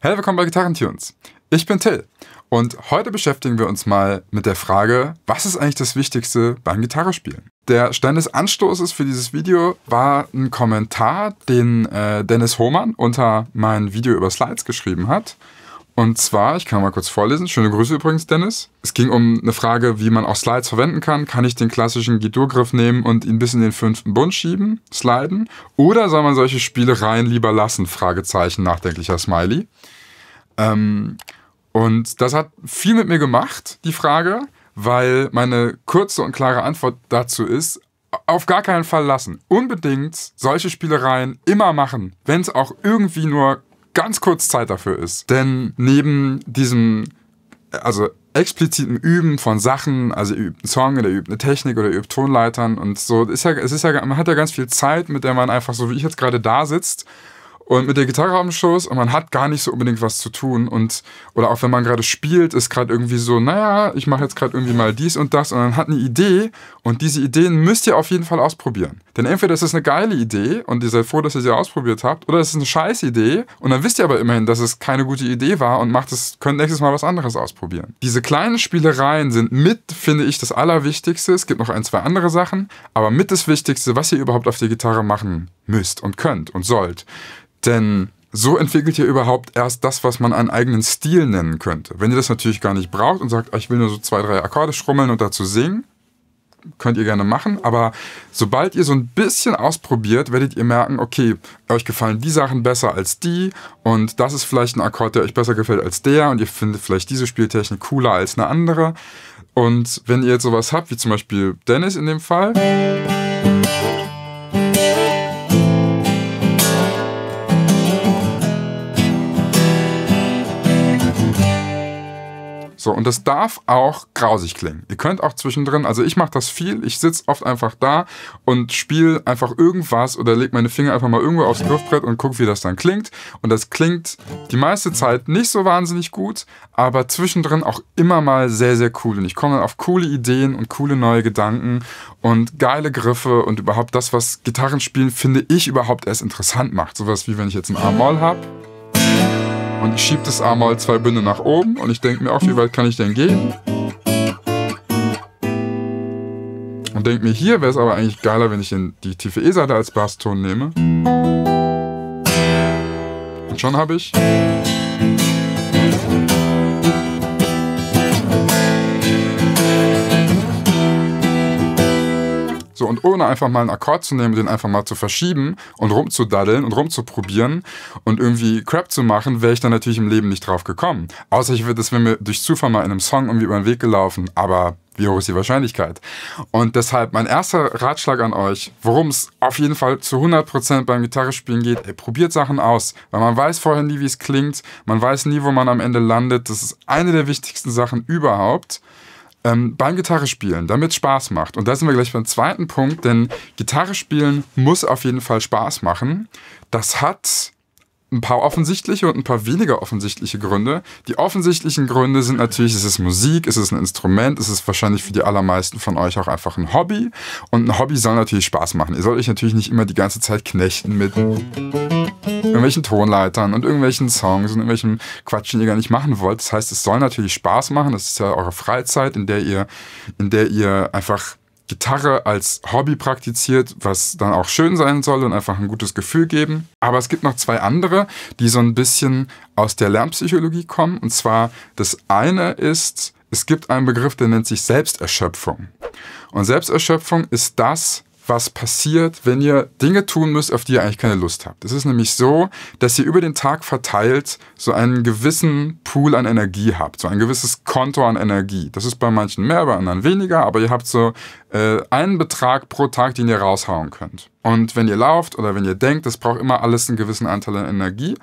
Hey, willkommen bei Gitarrentunes. Ich bin Till und heute beschäftigen wir uns mal mit der Frage, was ist eigentlich das Wichtigste beim Gitarrespielen? Der Stein des Anstoßes für dieses Video war ein Kommentar, den äh, Dennis Hohmann unter mein Video über Slides geschrieben hat. Und zwar, ich kann mal kurz vorlesen, schöne Grüße übrigens, Dennis. Es ging um eine Frage, wie man auch Slides verwenden kann. Kann ich den klassischen g griff nehmen und ihn bis in den fünften Bund schieben, sliden? Oder soll man solche Spielereien lieber lassen? Fragezeichen, nachdenklicher Smiley. Ähm, und das hat viel mit mir gemacht, die Frage, weil meine kurze und klare Antwort dazu ist, auf gar keinen Fall lassen. Unbedingt solche Spielereien immer machen, wenn es auch irgendwie nur ganz kurz Zeit dafür ist. Denn neben diesem, also expliziten Üben von Sachen, also ihr übt einen Song oder ihr übt eine Technik oder ihr übt Tonleitern und so, ist ja, es ist ja, man hat ja ganz viel Zeit, mit der man einfach so wie ich jetzt gerade da sitzt und mit der Gitarre am Schoß und man hat gar nicht so unbedingt was zu tun und oder auch wenn man gerade spielt, ist gerade irgendwie so, naja, ich mache jetzt gerade irgendwie mal dies und das und man hat eine Idee und diese Ideen müsst ihr auf jeden Fall ausprobieren. Denn entweder ist es eine geile Idee und ihr seid froh, dass ihr sie ausprobiert habt oder es ist eine scheiß Idee und dann wisst ihr aber immerhin, dass es keine gute Idee war und macht es, könnt nächstes Mal was anderes ausprobieren. Diese kleinen Spielereien sind mit, finde ich, das Allerwichtigste. Es gibt noch ein, zwei andere Sachen, aber mit das Wichtigste, was ihr überhaupt auf der Gitarre machen müsst und könnt und sollt denn so entwickelt ihr überhaupt erst das, was man einen eigenen Stil nennen könnte. Wenn ihr das natürlich gar nicht braucht und sagt, ah, ich will nur so zwei, drei Akkorde schrummeln und dazu singen, könnt ihr gerne machen, aber sobald ihr so ein bisschen ausprobiert, werdet ihr merken, okay, euch gefallen die Sachen besser als die und das ist vielleicht ein Akkord, der euch besser gefällt als der und ihr findet vielleicht diese Spieltechnik cooler als eine andere. Und wenn ihr jetzt sowas habt, wie zum Beispiel Dennis in dem Fall So, und das darf auch grausig klingen. Ihr könnt auch zwischendrin, also ich mache das viel, ich sitze oft einfach da und spiele einfach irgendwas oder lege meine Finger einfach mal irgendwo aufs Griffbrett und gucke, wie das dann klingt. Und das klingt die meiste Zeit nicht so wahnsinnig gut, aber zwischendrin auch immer mal sehr, sehr cool. Und ich komme dann auf coole Ideen und coole neue Gedanken und geile Griffe und überhaupt das, was Gitarrenspielen, finde ich, überhaupt erst interessant macht. Sowas wie wenn ich jetzt ein A-Moll habe. Und ich schiebe das A mal zwei Bünde nach oben und ich denke mir auch, wie weit kann ich denn gehen? Und denke mir, hier wäre es aber eigentlich geiler, wenn ich in die tiefe E-Seite als Basston nehme. Und schon habe ich So, und ohne einfach mal einen Akkord zu nehmen, den einfach mal zu verschieben und rumzudaddeln und rumzuprobieren und irgendwie Crap zu machen, wäre ich dann natürlich im Leben nicht drauf gekommen. Außer ich würde das, wenn mir durch Zufall mal in einem Song irgendwie über den Weg gelaufen, aber wie hoch ist die Wahrscheinlichkeit? Und deshalb mein erster Ratschlag an euch, worum es auf jeden Fall zu 100% beim Gitarrespielen geht, ey, probiert Sachen aus, weil man weiß vorher nie, wie es klingt, man weiß nie, wo man am Ende landet. Das ist eine der wichtigsten Sachen überhaupt ähm, beim Gitarre spielen, damit es Spaß macht. Und da sind wir gleich beim zweiten Punkt, denn Gitarre spielen muss auf jeden Fall Spaß machen. Das hat ein paar offensichtliche und ein paar weniger offensichtliche Gründe. Die offensichtlichen Gründe sind natürlich, es ist Musik, es ist ein Instrument, es ist wahrscheinlich für die allermeisten von euch auch einfach ein Hobby. Und ein Hobby soll natürlich Spaß machen. Ihr sollt euch natürlich nicht immer die ganze Zeit knechten mit irgendwelchen Tonleitern und irgendwelchen Songs und irgendwelchen Quatsch, den ihr gar nicht machen wollt. Das heißt, es soll natürlich Spaß machen. Das ist ja eure Freizeit, in der ihr, in der ihr einfach Gitarre als Hobby praktiziert, was dann auch schön sein soll und einfach ein gutes Gefühl geben. Aber es gibt noch zwei andere, die so ein bisschen aus der Lernpsychologie kommen. Und zwar das eine ist, es gibt einen Begriff, der nennt sich Selbsterschöpfung. Und Selbsterschöpfung ist das, was passiert, wenn ihr Dinge tun müsst, auf die ihr eigentlich keine Lust habt. Es ist nämlich so, dass ihr über den Tag verteilt so einen gewissen Pool an Energie habt, so ein gewisses Konto an Energie. Das ist bei manchen mehr, bei anderen weniger, aber ihr habt so äh, einen Betrag pro Tag, den ihr raushauen könnt. Und wenn ihr lauft oder wenn ihr denkt, das braucht immer alles einen gewissen Anteil an Energie.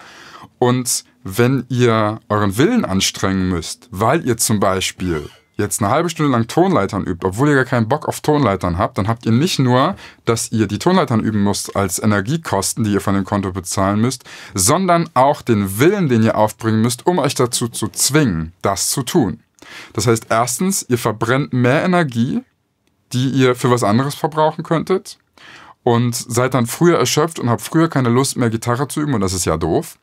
Und wenn ihr euren Willen anstrengen müsst, weil ihr zum Beispiel jetzt eine halbe Stunde lang Tonleitern übt, obwohl ihr gar keinen Bock auf Tonleitern habt, dann habt ihr nicht nur, dass ihr die Tonleitern üben müsst als Energiekosten, die ihr von dem Konto bezahlen müsst, sondern auch den Willen, den ihr aufbringen müsst, um euch dazu zu zwingen, das zu tun. Das heißt, erstens, ihr verbrennt mehr Energie, die ihr für was anderes verbrauchen könntet und seid dann früher erschöpft und habt früher keine Lust mehr Gitarre zu üben und das ist ja doof.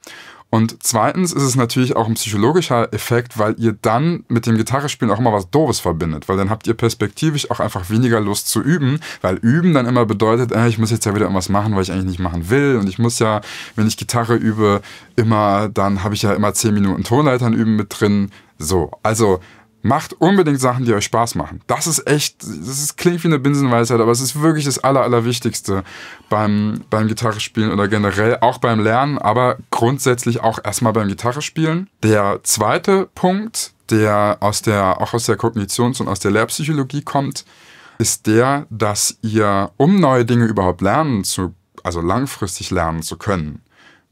Und zweitens ist es natürlich auch ein psychologischer Effekt, weil ihr dann mit dem Gitarrespielen auch immer was Doofes verbindet, weil dann habt ihr perspektivisch auch einfach weniger Lust zu üben, weil üben dann immer bedeutet, äh, ich muss jetzt ja wieder irgendwas machen, was ich eigentlich nicht machen will und ich muss ja, wenn ich Gitarre übe, immer, dann habe ich ja immer 10 Minuten Tonleitern üben mit drin. So, also Macht unbedingt Sachen, die euch Spaß machen. Das ist echt, das ist, klingt wie eine Binsenweisheit, aber es ist wirklich das Aller, Allerwichtigste beim, beim Gitarrespielen oder generell auch beim Lernen, aber grundsätzlich auch erstmal beim Gitarrespielen. Der zweite Punkt, der aus der, auch aus der Kognitions- und aus der Lehrpsychologie kommt, ist der, dass ihr, um neue Dinge überhaupt lernen zu, also langfristig lernen zu können,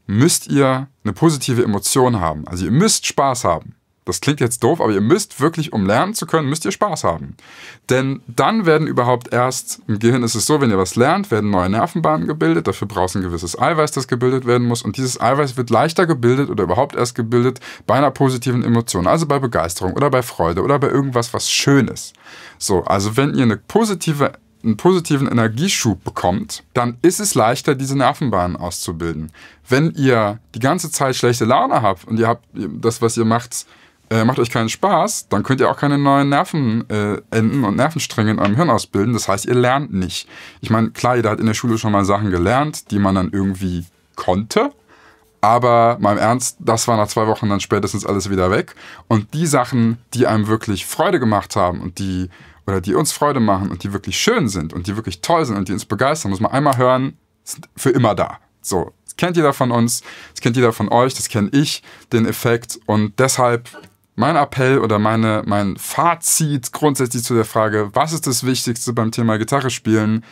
müsst ihr eine positive Emotion haben. Also ihr müsst Spaß haben. Das klingt jetzt doof, aber ihr müsst wirklich, um lernen zu können, müsst ihr Spaß haben. Denn dann werden überhaupt erst, im Gehirn ist es so, wenn ihr was lernt, werden neue Nervenbahnen gebildet, dafür brauchst du ein gewisses Eiweiß, das gebildet werden muss und dieses Eiweiß wird leichter gebildet oder überhaupt erst gebildet bei einer positiven Emotion, also bei Begeisterung oder bei Freude oder bei irgendwas, was schön ist. So, also wenn ihr eine positive einen positiven Energieschub bekommt, dann ist es leichter, diese Nervenbahnen auszubilden. Wenn ihr die ganze Zeit schlechte Laune habt und ihr habt das, was ihr macht, äh, macht euch keinen Spaß, dann könnt ihr auch keine neuen Nervenenden äh, und Nervenstränge in eurem Hirn ausbilden. Das heißt, ihr lernt nicht. Ich meine, klar, jeder hat in der Schule schon mal Sachen gelernt, die man dann irgendwie konnte. Aber mal im Ernst, das war nach zwei Wochen dann spätestens alles wieder weg. Und die Sachen, die einem wirklich Freude gemacht haben und die oder die uns Freude machen und die wirklich schön sind und die wirklich toll sind und die uns begeistern, muss man einmal hören, sind für immer da. So, das kennt jeder von uns, das kennt jeder von euch, das kenne ich, den Effekt. Und deshalb mein Appell oder meine, mein Fazit grundsätzlich zu der Frage, was ist das Wichtigste beim Thema Gitarre spielen?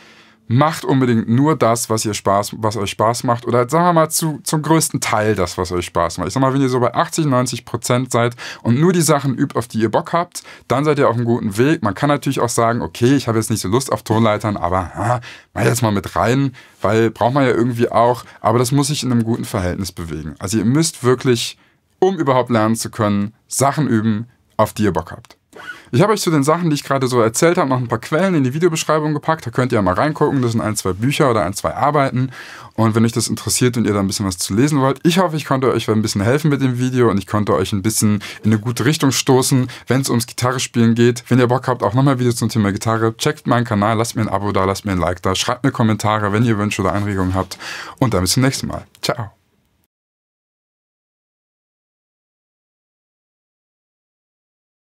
Macht unbedingt nur das, was, ihr Spaß, was euch Spaß macht. Oder sagen wir mal zu, zum größten Teil das, was euch Spaß macht. Ich sag mal, wenn ihr so bei 80, 90 Prozent seid und nur die Sachen übt, auf die ihr Bock habt, dann seid ihr auf einem guten Weg. Man kann natürlich auch sagen, okay, ich habe jetzt nicht so Lust auf Tonleitern, aber ha, ah, mach jetzt mal mit rein, weil braucht man ja irgendwie auch. Aber das muss sich in einem guten Verhältnis bewegen. Also ihr müsst wirklich um überhaupt lernen zu können, Sachen üben, auf die ihr Bock habt. Ich habe euch zu den Sachen, die ich gerade so erzählt habe, noch ein paar Quellen in die Videobeschreibung gepackt. Da könnt ihr mal reingucken. Das sind ein, zwei Bücher oder ein, zwei Arbeiten. Und wenn euch das interessiert und ihr da ein bisschen was zu lesen wollt, ich hoffe, ich konnte euch ein bisschen helfen mit dem Video und ich konnte euch ein bisschen in eine gute Richtung stoßen, wenn es ums Gitarre spielen geht. Wenn ihr Bock habt, auch nochmal Videos zum Thema Gitarre, checkt meinen Kanal, lasst mir ein Abo da, lasst mir ein Like da, schreibt mir Kommentare, wenn ihr Wünsche oder Anregungen habt. Und dann bis zum nächsten Mal. Ciao.